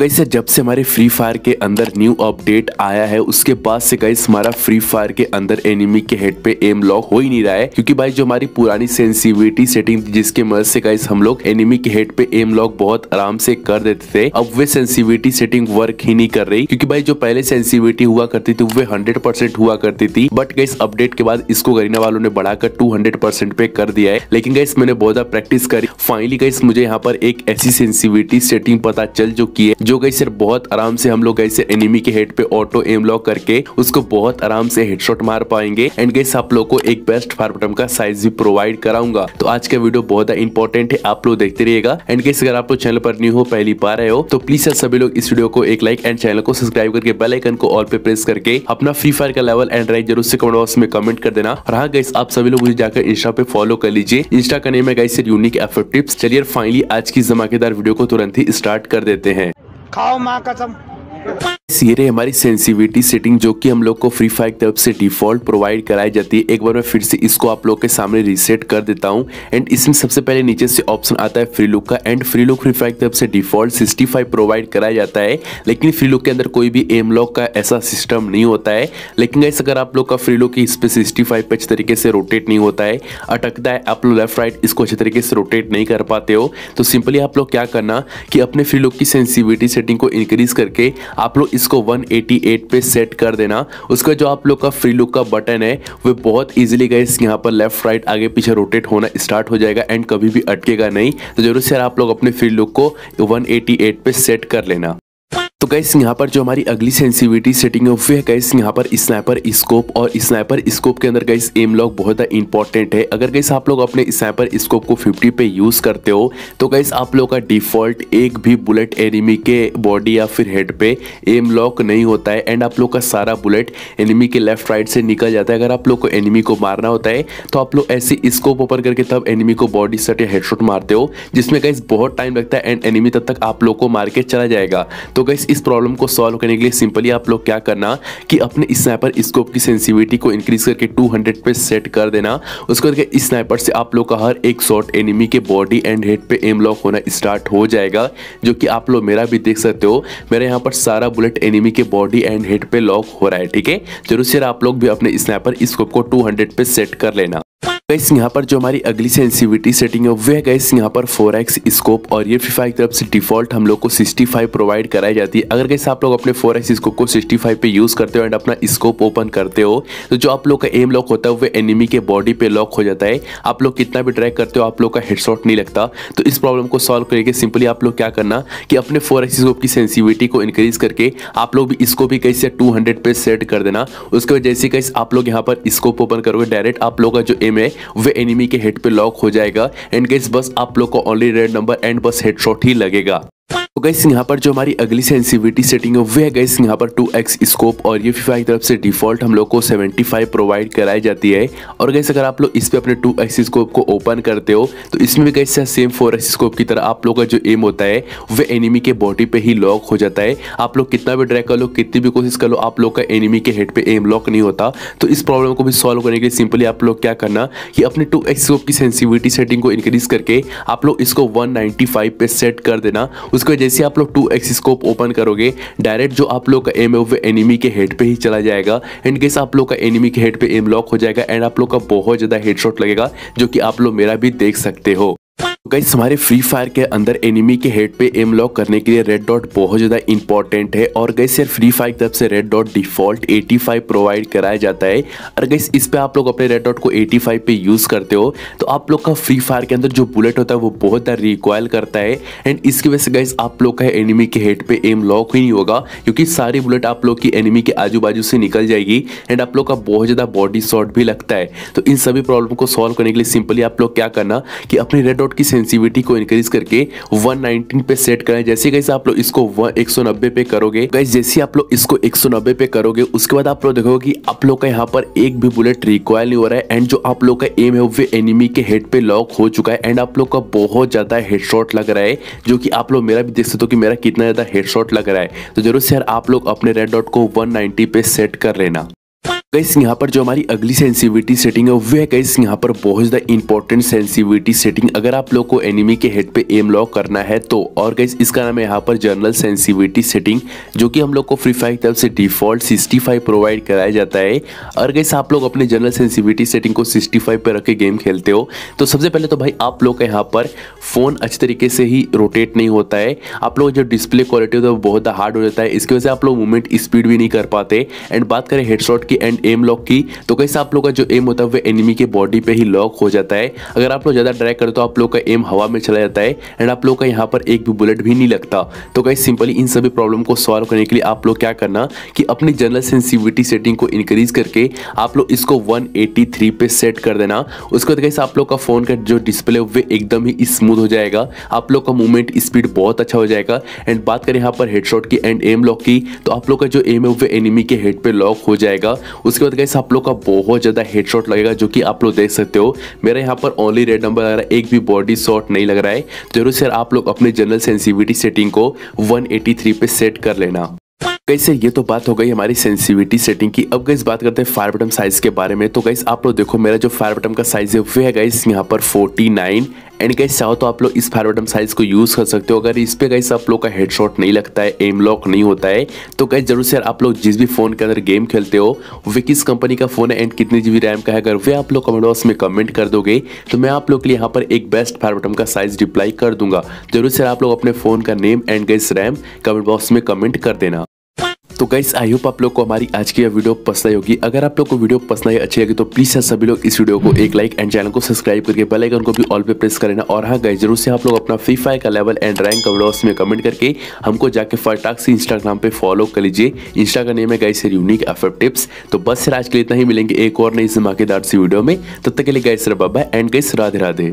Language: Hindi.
गई जब से हमारे फ्री फायर के अंदर न्यू अपडेट आया है उसके बाद से गई हमारा फ्री फायर के अंदर एनिमी के हेड पे एम लॉक हो ही नहीं रहा है क्योंकि भाई जो हमारी पुरानी सेंसिटिविटी सेटिंग जिसके मदद से गई हम लोग एनिमी के हेड पे एम लॉक बहुत आराम से कर देते थे अब वे सेंसिटिविटी सेटिंग वर्क ही नहीं कर रही क्योंकि भाई जो पहले सेंसिटिविटी हुआ करती थी वे हंड्रेड हुआ करती थी बट गई अपडेट के बाद इसको गरीना वालों ने बढ़ाकर टू पे कर दिया है लेकिन गई मैंने बहुत ज्यादा प्रैक्टिस करी फाइनली गई मुझे यहाँ पर एक ऐसी सेंसिटिविटी सेटिंग पता चल चुकी है जो गई बहुत आराम से हम लोग गई एनिमी के हेड पे ऑटो एम लॉक करके उसको बहुत आराम से हेडशॉट मार पाएंगे एंड गई आप लोग को एक बेस्ट फार्मटम का साइज भी प्रोवाइड कराऊंगा तो आज का वीडियो बहुत इंपॉर्टेंट है आप लोग देखते रहिएगा एंड गई अगर आप लोग चैनल पर न्यू हो पहली बार आए हो तो प्लीज सर सभी लोग इस वीडियो को एक लाइक एंड चैनल को सब्सक्राइब करके बेलाइकन को ऑल पे प्रेस करके अपना फ्री फायर का लेवल एंड राइट जरूर से कमेंट बॉक्स में कमेंट कर देना और हाँ आप सभी लोग मुझे जाकर इंस्टा पे फॉलो कर लीजिए इंस्टा का नेम है गाइस यूनिक एफर्ट टिप्स चलिए फाइनली आज की जमाकेदार वीडियो को तुरंत ही स्टार्ट कर देते हैं खाओ माँ कसम ये रही हमारी सेंसिविटी सेटिंग जो कि हम लोग को फ्री फायर की तरफ से डिफॉल्ट प्रोवाइड कराई जाती है एक बार मैं फिर से इसको आप लोग के सामने रीसेट कर देता हूं एंड इसमें सबसे पहले नीचे से ऑप्शन आता है फ्री लुक का and free look free fire की तरफ से डिफॉल्ट सिक्सटी प्रोवाइड कराया जाता है लेकिन फ्री लुक के अंदर कोई भी एम लॉक का ऐसा सिस्टम नहीं होता है लेकिन ऐसे अगर आप लोग का फ्री लुक इस पर सिक्सटी फाइव तरीके से रोटेट नहीं होता है अटकता है आप लोग लेफ्ट राइट इसको अच्छे तरीके से रोटेट नहीं कर पाते हो तो सिंपली आप लोग क्या करना कि अपने फ्री लुक की सेंसिविटी सेटिंग को इंक्रीज करके आप लोग इसको 188 पे सेट कर देना उसका जो आप लोग का फ्री लुक का बटन है वो बहुत ईजिली गाइस यहाँ पर लेफ्ट राइट आगे पीछे रोटेट होना स्टार्ट हो जाएगा एंड कभी भी अटकेगा नहीं तो जरूर से आप लोग अपने फ्री लुक को वन पे सेट कर लेना तो कैसे यहाँ पर जो हमारी अगली सेंसिविटी सेटिंग है वो है गैस यहाँ पर स्नाइपर स्कोप और स्नाइपर स्कोप के अंदर गैस एम लॉक बहुत ही इंपॉर्टेंट है अगर कैसे आप लोग अपने स्नाइपर स्कोप को 50 पे यूज़ करते हो तो कैसे आप लोग का डिफॉल्ट एक भी बुलेट एनिमी के बॉडी या फिर हेड पे एम लॉक नहीं होता है एंड आप लोग का सारा बुलेट एनिमी के लेफ्ट राइट से निकल जाता है अगर आप लोग को एनिमी को मारना होता है तो आप लोग ऐसे स्कोप ओपन करके तब एनिमी को बॉडी सेट या हेड मारते हो जिसमें गैस बहुत टाइम लगता है एंड एनिमी तब तक आप लोग को मार के चला जाएगा तो कैसे इस प्रॉब्लम को सॉल्व करने के लिए सिंपली आप लोग क्या करना कि अपने स्नाइपर स्कोप की सेंसिविटी को इंक्रीज करके 200 पे सेट कर देना उसके बाद स्नाइपर से आप लोग का हर एक शॉट एनिमी के बॉडी एंड हेड पे एम लॉक होना स्टार्ट हो जाएगा जो कि आप लोग मेरा भी देख सकते हो मेरे यहाँ पर सारा बुलेट एनिमी के बॉडी एंड हेड पे लॉक हो रहा है ठीक है जरूर से आप लोग भी अपने स्नाइपर स्कोप को टू पे सेट कर लेना गैस यहाँ पर जो हमारी अगली सेंसिविटी सेटिंग है वह गैस यहाँ पर 4x स्कोप और ये फिफा की तरफ से डिफॉल्ट हम लोग को 65 प्रोवाइड कराई जाती है अगर गैस आप लोग अपने 4x स्कोप को 65 पे यूज़ करते हो एंड अपना स्कोप ओपन करते हो तो जो आप लोग का एम लॉक होता है वह एनिमी के बॉडी पे लॉक हो जाता है आप लोग कितना भी ट्रैक करते हो आप लोग का हेडशॉट नहीं लगता तो इस प्रॉब्लम को सॉल्व करके सिंपली आप लोग क्या करना कि अपने फोर स्कोप की सेंसिविटी को इंक्रीज करके आप लोग भी इसको भी कैसे टू पे सेट कर देना उसके बाद जैसे कैसे आप लोग यहाँ पर स्कोप ओपन करोगे डायरेक्ट आप लोग का जो एम है वह एनिमी के हेड पे लॉक हो जाएगा एंड गैस बस आप लोग को ओनली रेड नंबर एंड बस हेडशॉट ही लगेगा गैस तो यहाँ पर जो हमारी अगली सेंसिविटी सेटिंग है वह गैस यहाँ पर 2x स्कोप और ये फीफा की तरफ से डिफॉल्ट हम लोग को 75 प्रोवाइड कराई जाती है और गैस अगर आप लोग इस पर अपने 2x स्कोप को ओपन करते हो तो इसमें भी गैस सेम 4x स्कोप की तरह आप लोग का जो एम होता है वह एनिमी के बॉडी पे ही लॉक हो जाता है आप लोग कितना भी ड्रैक कर लो कितनी भी कोशिश कर लो आप लोग का एनिमी के हेड पर एम लॉक नहीं होता तो इस प्रॉब्लम को भी सॉल्व करने के लिए सिंपली आप लोग क्या करना कि अपने टू एक्स स्कोप की सेंसिविटी सेटिंग को इंक्रीज करके आप लोग इसको वन पे सेट कर देना उसके वजह जैसे आप लोग टू एक्स स्कोप ओपन करोगे डायरेक्ट जो आप लोग का एम है एनिमी के हेड पे ही चला जाएगा इनकेस आप लोग का एनिमी के हेड पे एम लॉक हो जाएगा एंड आप लोग का बहुत ज़्यादा हेड लगेगा जो कि आप लोग मेरा भी देख सकते हो गाइस हमारे फ्री फायर के अंदर एनिमी के हेड पे एम लॉक करने के लिए रेड डॉट बहुत ज़्यादा इंपॉर्टेंट है और गाइस यार फ्री फायर की तरफ से रेड डॉट डिफॉल्ट 85 प्रोवाइड कराया जाता है और गाइस इस पे आप लोग अपने रेड डॉट को 85 पे यूज़ करते हो तो आप लोग का फ्री फायर के अंदर जो बुलेट होता है वो बहुत ज़्यादा रिक्वायर करता है एंड इसकी वजह से गाइस आप लोग का एनिमी के हेड पे एम लॉक ही नहीं होगा क्योंकि सारी बुलेट आप लोग की एनिमी के आजू बाजू से निकल जाएगी एंड आप लोग का बहुत ज़्यादा बॉडी शॉट भी लगता है तो इन सभी प्रॉब्लम को सॉल्व करने के लिए सिंपली आप लोग क्या करना कि अपने रेड डॉट की सेंसिटिविटी को इंक्रीज करके 119 पे सेट करें जैसे गैस आप लोग इसको एक 190 पे करोगे गैस जैसे आप लोग इसको 190 पे करोगे उसके बाद आप लोग देखोगे कि आप लोग का यहाँ पर एक भी बुलेट रिक्वायर नहीं हो रहा है एंड जो आप लोग का एम है वो एनिमी के हेड पे लॉक हो चुका है एंड आप लोग का बहुत ज्यादा हेडशॉट लग रहा है जो कि आप लोग मेरा भी देख सकते हो कि मेरा कितना ज्यादा हेडशॉट लग रहा है तो जरूर से यार आप लोग अपने रेड डॉट को 190 पे सेट कर लेना गैस यहाँ पर जो हमारी अगली सेंसिविटी सेटिंग है वह गैस यहाँ पर बहुत ज़्यादा इंपॉर्टेंट सेंसिविटी सेटिंग अगर आप लोग को एनिमी के हेड पे एम लॉक करना है तो और गैस इसका नाम है यहाँ पर जनरल सेंसिविटी सेटिंग जो कि हम लोग को फ्री फायर की तरफ से डिफॉल्ट फाइव प्रोवाइड कराया जाता है और गैस आप लोग अपने जनरल सेंसिविटी सेटिंग को सिक्सटी फाइव पर रख के गेम खेलते हो तो सबसे पहले तो भाई आप लोग का यहाँ पर फ़ोन अच्छे तरीके से ही रोटेट नहीं होता है आप लोग जो डिस्प्ले क्वालिटी होता है वो बहुत हार्ड हो जाता है इसकी वजह से आप लोग मूवमेंट स्पीड भी नहीं कर पाते एंड बात करें हेडशॉट की एंड एम लॉक की तो कैसे आप लोग का जो एम होता है वह एनिमी के बॉडी पे ही लॉक हो जाता है अगर आप लोग ज़्यादा ड्रैग करते तो आप लोग का एम हवा में चला जाता है एंड आप लोग का यहाँ पर एक भी बुलेट भी नहीं लगता तो कैसे सिंपली इन सभी प्रॉब्लम को सॉल्व करने के लिए आप लोग क्या करना कि अपनी जनरल सेंसिटिविटी सेटिंग को इंक्रीज करके आप लोग इसको वन पे सेट कर देना उसके बाद कैसे आप लोग का फ़ोन का जो डिस्प्ले वे एकदम ही स्मूथ हो जाएगा आप लोग का मूवमेंट स्पीड बहुत अच्छा हो जाएगा एंड बात करें यहाँ पर हेडशॉट की एंड एम लॉक की तो आप लोग का जो एम है वह एनिमी के हेड पे लॉक हो जाएगा उसके बाद कैसे आप लोग का बहुत ज़्यादा हेड शॉट लगेगा जो कि आप लोग देख सकते हो मेरा यहाँ पर ओनली रेड नंबर लग रहा है एक भी बॉडी शॉट नहीं लग रहा है जरूर सर आप लोग अपने जनरल सेंसिविटी सेटिंग को 183 पे सेट कर लेना कैसे ये तो बात हो गई हमारी सेंसिटिविटी सेटिंग की अब गई बात करते हैं फायर बटम साइज के बारे में तो गैस आप लोग देखो मेरा जो फायर बटम का साइज है वे है गैस यहाँ पर 49 एंड गैस चाहो तो आप लोग इस फायर बटम साइज को यूज़ कर सकते हो अगर इस पे गैस आप लोग का हेडशॉट नहीं लगता है एम लॉक नहीं होता है तो गैस जरूर से आप लोग जिस भी फ़ोन के अंदर गेम खेलते हो वे किस कंपनी का फ़ोन है एंड कितनी जी रैम का है अगर वे आप लोग कमेंट बॉक्स में कमेंट कर दोगे तो मैं आप लोग के लिए यहाँ पर एक बेस्ट फायर बटम का साइज रिप्लाई कर दूंगा जरूर से आप लोग अपने फ़ोन का name and guys RAM comment box में कमेंट कर देना तो गाइस आई होप आप लोग को हमारी आज की यह वीडियो पसंद होगी अगर आप लोग को वीडियो पसंद आई अच्छी लगी तो प्लीज सभी लोग इस वीडियो को एक लाइक एंड चैनल को सब्सक्राइब करके बेल आइकन को भी ऑल पे प्रेस करना और हाँ गाइस जरूर से आप लोग अपना फ्री फायर का लेवल एंड रैंक का वीडियो में कमेंट करके हमको जाके फटाक से इंस्टाग्राम पे फॉलो कर लीजिए इंस्टाग्राम नेम है गाइस यूनिक एफर टिप्स तो बस सर आज के लिए इतना ही मिलेंगे एक और नई धमाकेदार सी वीडियो में तब तक के लिए guys bye and guys Radhe Radhe